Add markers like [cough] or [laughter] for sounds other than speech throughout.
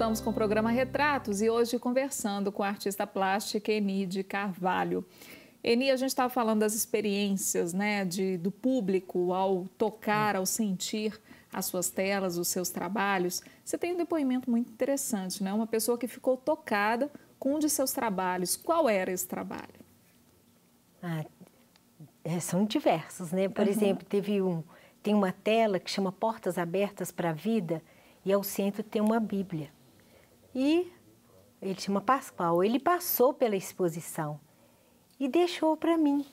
voltamos com o programa Retratos e hoje conversando com a artista plástica Enide Carvalho. Eni, a gente estava falando das experiências né, de, do público ao tocar, ao sentir as suas telas, os seus trabalhos. Você tem um depoimento muito interessante, né? Uma pessoa que ficou tocada com um de seus trabalhos. Qual era esse trabalho? Ah, é, são diversos, né? Por uhum. exemplo, teve um, tem uma tela que chama Portas Abertas para a Vida e ao centro tem uma Bíblia. E ele chama Pascoal. Ele passou pela exposição e deixou para mim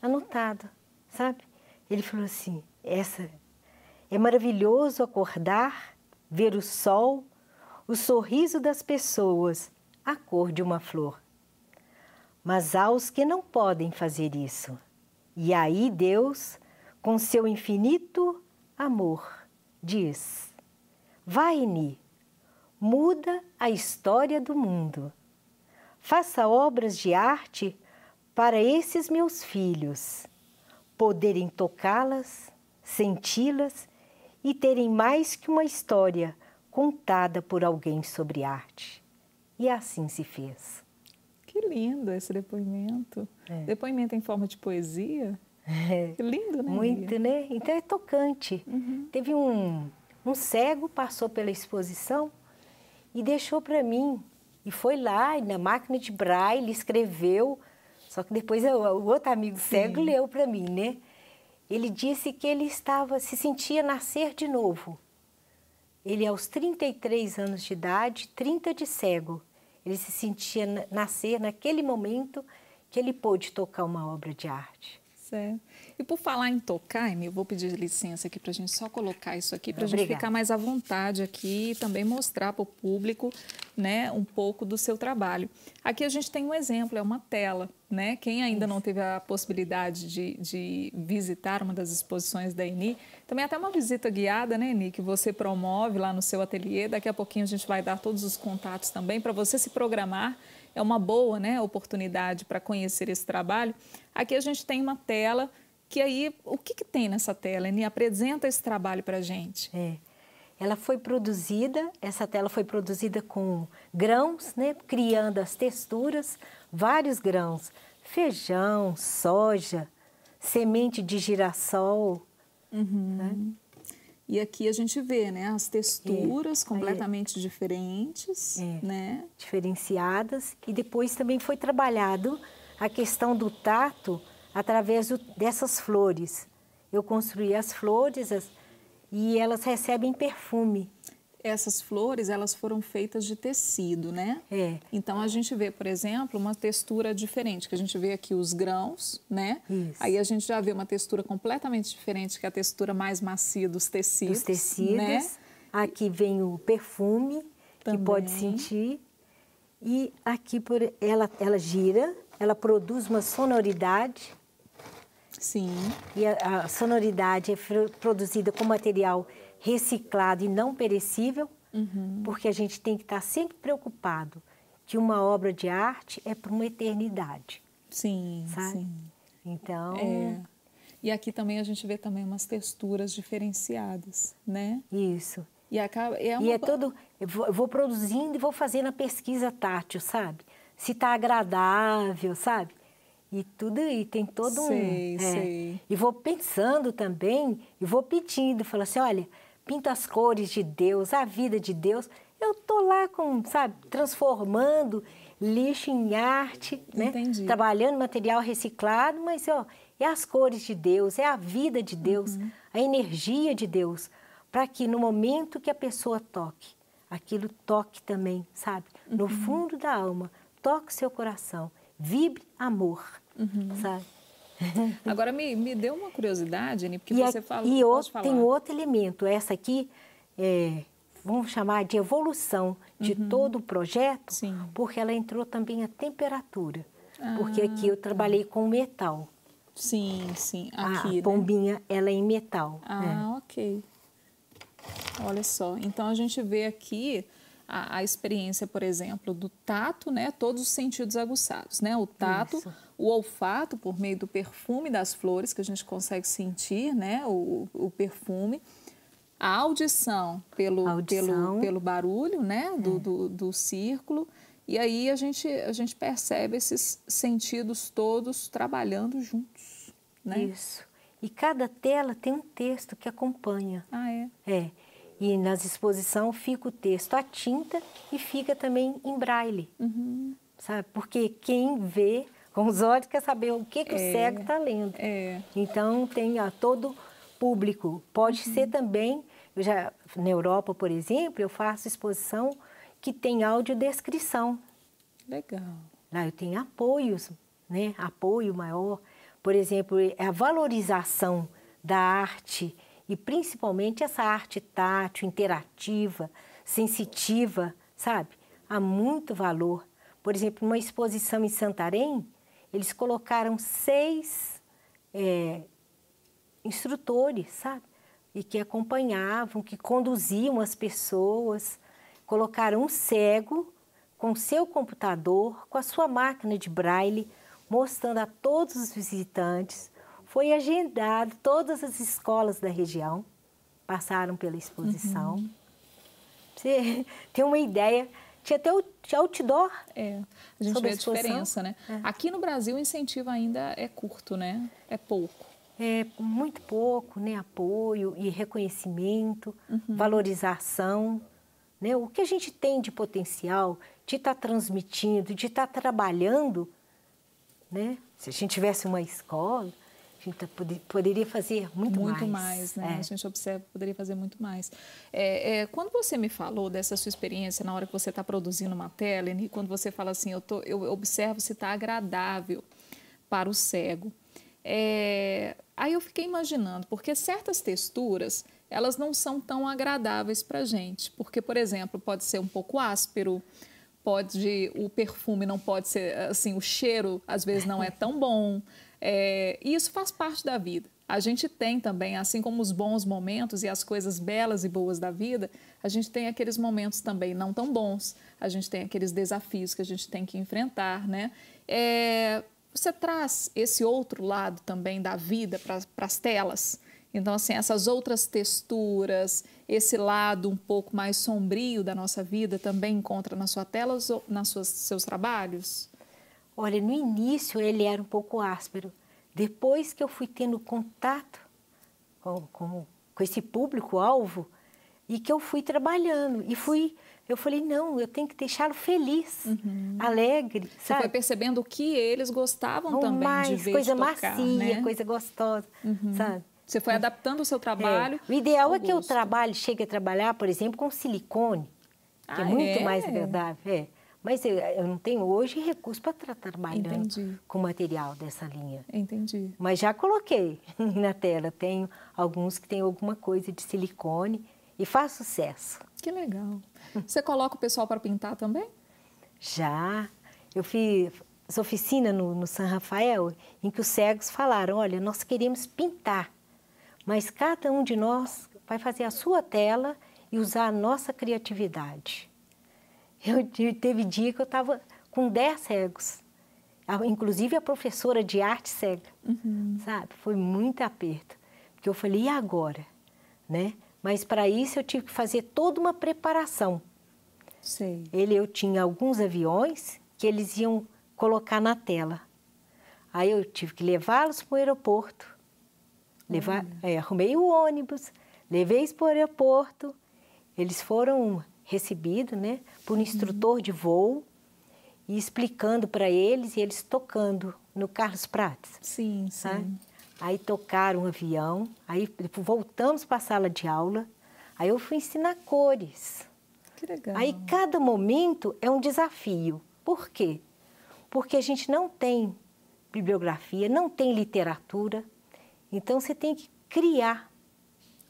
anotado, sabe? Ele falou assim: essa é maravilhoso acordar, ver o sol, o sorriso das pessoas, a cor de uma flor. Mas há os que não podem fazer isso. E aí Deus, com seu infinito amor, diz: Vai-ni muda a história do mundo. Faça obras de arte para esses meus filhos poderem tocá-las, senti-las e terem mais que uma história contada por alguém sobre arte. E assim se fez. Que lindo esse depoimento. É. Depoimento em forma de poesia. É. [laughs] Que lindo, né? Muito, né? Então é tocante. Uhum. Teve um, um cego, passou pela exposição e deixou para mim. E foi lá, na máquina de braille, escreveu. Só que depois eu, o outro amigo cego Sim. leu para mim, né? Ele disse que ele estava, se sentia nascer de novo. Ele, aos 33 anos de idade, 30 de cego, ele se sentia nascer naquele momento que ele pôde tocar uma obra de arte. Certo. E por falar em tocar, eu vou pedir licença aqui para a gente só colocar isso aqui para a gente ficar mais à vontade aqui e também mostrar para o público né, um pouco do seu trabalho. Aqui a gente tem um exemplo, é uma tela. Né? Quem ainda isso. não teve a possibilidade de, de, visitar uma das exposições da Eni, também é até uma visita guiada, né, Eni, que você promove lá no seu ateliê. Daqui a pouquinho a gente vai dar todos os contatos também para você se programar é uma boa né, oportunidade para conhecer esse trabalho. Aqui a gente tem uma tela que aí, o que, que tem nessa tela? Eni, apresenta esse trabalho para a gente. É. Ela foi produzida, essa tela foi produzida com grãos, né, criando as texturas, vários grãos, feijão, soja, semente de girassol, uhum. né? E aqui a gente vê, né, as texturas é, é. completamente é. diferentes, é. né? Diferenciadas. E depois também foi trabalhado a questão do tato através do, dessas flores. Eu construí as flores as, e elas recebem perfume essas flores, elas foram feitas de tecido, né? É. Então, a gente vê, por exemplo, uma textura diferente, que a gente vê aqui os grãos, né? Isso. Aí a gente já vê uma textura completamente diferente, que é a textura mais macia dos tecidos. Dos tecidos. Né? Aqui vem o perfume, Também. que pode sentir. E aqui por, ela, ela gira, ela produz uma sonoridade. Sim. E a, a sonoridade é produzida com material reciclado e não perecível, uhum. porque a gente tem que estar sempre preocupado que uma obra de arte é para uma eternidade. Sim, sabe? sim. Então. É. E aqui também a gente vê também umas texturas diferenciadas, né? Isso. E, acaba, é, uma... e é todo. Eu vou, eu vou produzindo e vou fazendo a pesquisa tátil, sabe? Se está agradável, sabe? E tudo, e tem todo um. Sim, É, E vou pensando também, e vou pedindo, falo assim, olha, pinto as cores de Deus, a vida de Deus. Eu tô lá com, sabe, transformando lixo em arte, né? Entendi. né? Trabalhando material reciclado, mas ó, é as cores de Deus, é a vida de Deus, uhum. a energia de Deus, para que no momento que a pessoa toque, aquilo toque também, sabe? No uhum. fundo da alma, toque seu coração, vibre amor, uhum. sabe? [laughs] Agora, me, me deu uma curiosidade, Anne, porque e você a, falou... E falar. tem outro elemento, essa aqui, é, vamos chamar de evolução de uhum. todo o projeto, Sim. porque ela entrou também a temperatura, ah, porque aqui eu tá. trabalhei tá. com metal. Sim, sim. Aqui, a bombinha, né? ela é em metal. Ah, né? ok. Olha só. Então, a gente vê aqui a, a, experiência, por exemplo, do tato, né? Todos os sentidos aguçados, né? O tato, Isso o olfato por meio do perfume das flores, que a gente consegue sentir, né? O, o perfume. A audição pelo, audição. pelo, pelo barulho, né? Do, é. do, do círculo. E aí a gente, a gente percebe esses sentidos todos trabalhando juntos. Né? Isso. E cada tela tem um texto que acompanha. Ah, é? É. E nas exposições fica o texto à tinta e fica também em braille. Uhum. Sabe? Porque quem vê com os olhos quer saber o que, que é, o cego está lendo. É. Então, tem a todo público. Pode uhum. ser também, eu já, na Europa, por exemplo, eu faço exposição que tem audiodescrição. Legal. Lá eu tenho apoios, né? Apoio maior. Por exemplo, é a valorização da arte e principalmente essa arte tátil, interativa, sensitiva, sabe? Há muito valor. Por exemplo, uma exposição em Santarém, eles colocaram seis é, instrutores, sabe? E que acompanhavam, que conduziam as pessoas. Colocaram um cego com seu computador, com a sua máquina de braille, mostrando a todos os visitantes. Foi agendado, todas as escolas da região passaram pela exposição. Uhum. Você [laughs] tem uma ideia, tinha até o de outdoor. É, a gente vê a, diferença, né? É. Aqui no Brasil o incentivo ainda é curto, né? É pouco. É muito pouco, né? Apoio e reconhecimento, uhum. valorização. Né? O que a gente tem de potencial, de estar tá transmitindo, de estar tá trabalhando, né? Se a gente tivesse uma escola, a gente tá poderia fazer muito, muito mais. Muito mais, né? É. A gente observa poderia fazer muito mais. É, é, quando você me falou dessa sua experiência na hora que você está produzindo uma tela, e quando você fala assim, eu, tô, eu observo se está agradável para o cego. É, aí eu fiquei imaginando, porque certas texturas, elas não são tão agradáveis para a gente. Porque, por exemplo, pode ser um pouco áspero, pode o perfume não pode ser, assim, o cheiro às vezes não é tão bom. É, e isso faz parte da vida. A gente tem também, assim como os bons momentos e as coisas belas e boas da vida, a gente tem aqueles momentos também não tão bons, a gente tem aqueles desafios que a gente tem que enfrentar, né? É, você traz esse outro lado também da vida para as telas. Então, assim, essas outras texturas, esse lado um pouco mais sombrio da nossa vida também encontra na sua tela, nas seus trabalhos? Olha, no início ele era um pouco áspero. Depois que eu fui tendo contato com, com, com esse público-alvo e que eu fui trabalhando e fui eu falei, não, eu tenho que deixá-lo feliz, uhum. alegre. Sabe? Você foi percebendo que eles gostavam Ou também mais, de ver coisa tocar, macia, né? coisa gostosa, uhum. sabe? Você foi uhum. adaptando o seu é. trabalho. É. O ideal é que eu trabalhe, chegue a trabalhar, por exemplo, com silicone, que é ah, é muito é? mais agradável. É. Mas eu não tenho hoje recurso para estar trabalhando Entendi. com material dessa linha. Entendi. Mas já coloquei [laughs] na tela. Tenho alguns que têm alguma coisa de silicone e faz sucesso. Que legal. Você coloca o pessoal para pintar também? Já. Eu fiz oficina no, no São Rafael em que os cegos falaram: olha, nós queremos pintar, mas cada um de nós vai fazer a sua tela e usar a nossa criatividade. Eu teve dia que eu estava com 10 cegos. Inclusive a professora de arte cega, uhum. sabe? Foi muito aperto. Porque eu falei, e agora? Né? Mas para isso eu tive que fazer toda uma preparação. Sim. Ele, eu tinha alguns aviões que eles iam colocar na tela. Aí eu tive que levá-los para o aeroporto. Levar, é, arrumei o ônibus, levei-os para o aeroporto. Eles foram recebido né, por um uhum. instrutor de voo e explicando para eles e eles tocando no Carlos Prates. Sim, tá? sim. Aí tocaram um avião, aí voltamos para a sala de aula, aí eu fui ensinar cores. Que legal. Aí cada momento é um desafio. Por quê? Porque a gente não tem bibliografia, não tem literatura, então você tem que criar.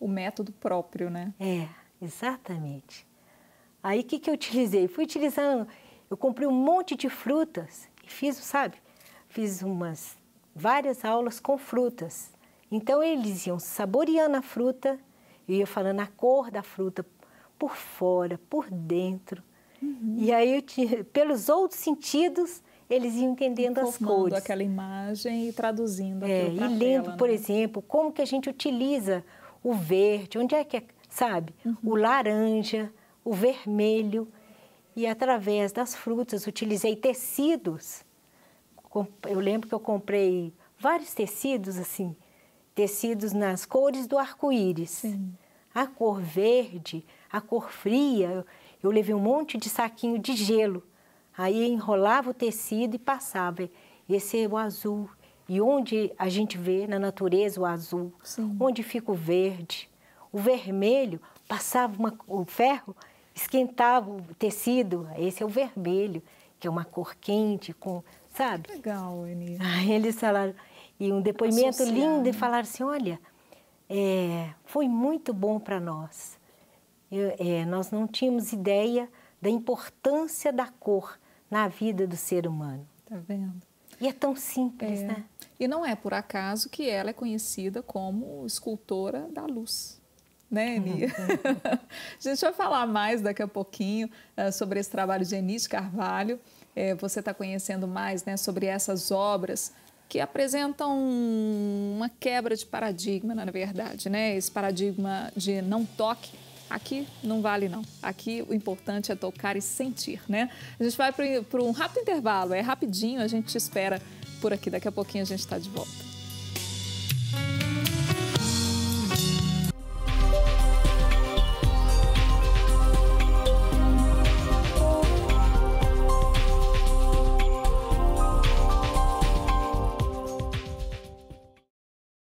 O método próprio, né? É, exatamente. Aí o que, que eu utilizei? Fui utilizando, eu comprei um monte de frutas e fiz, sabe? Fiz umas várias aulas com frutas. Então eles iam saboreando a fruta, eu ia falando a cor da fruta por fora, por dentro. Uhum. E aí pelos outros sentidos eles iam entendendo as cores. aquela imagem e traduzindo é, E lendo, né? por exemplo, como que a gente utiliza o verde, onde é que é, sabe? Uhum. O laranja, o vermelho e através das frutas utilizei tecidos. Eu lembro que eu comprei vários tecidos assim, tecidos nas cores do arco-íris. A cor verde, a cor fria, eu levei um monte de saquinho de gelo. Aí enrolava o tecido e passava. Esse é o azul. E onde a gente vê na natureza o azul, Sim. onde fica o verde, o vermelho, passava uma, o ferro, esquentava o tecido. Esse é o vermelho, que é uma cor quente, com, sabe? Legal, Eni. [laughs] Aí eles falaram, e um depoimento Associado. lindo, e falaram assim: olha, é, foi muito bom para nós. Eu, é, nós não tínhamos ideia da importância da cor na vida do ser humano. Tá vendo? E é tão simples, é. né? E não é por acaso que ela é conhecida como escultora da luz né, Eni? a [laughs] gente vai falar mais daqui a pouquinho uh, sobre esse trabalho de Eni de Carvalho. Eh, você está conhecendo mais né, sobre essas obras que apresentam uma quebra de paradigma, na é verdade, né? Esse paradigma de não toque Aqui não vale não. Aqui o importante é tocar e sentir, né? A gente vai para um rápido intervalo, é rapidinho, a gente te espera por aqui. Daqui a pouquinho a gente está de volta.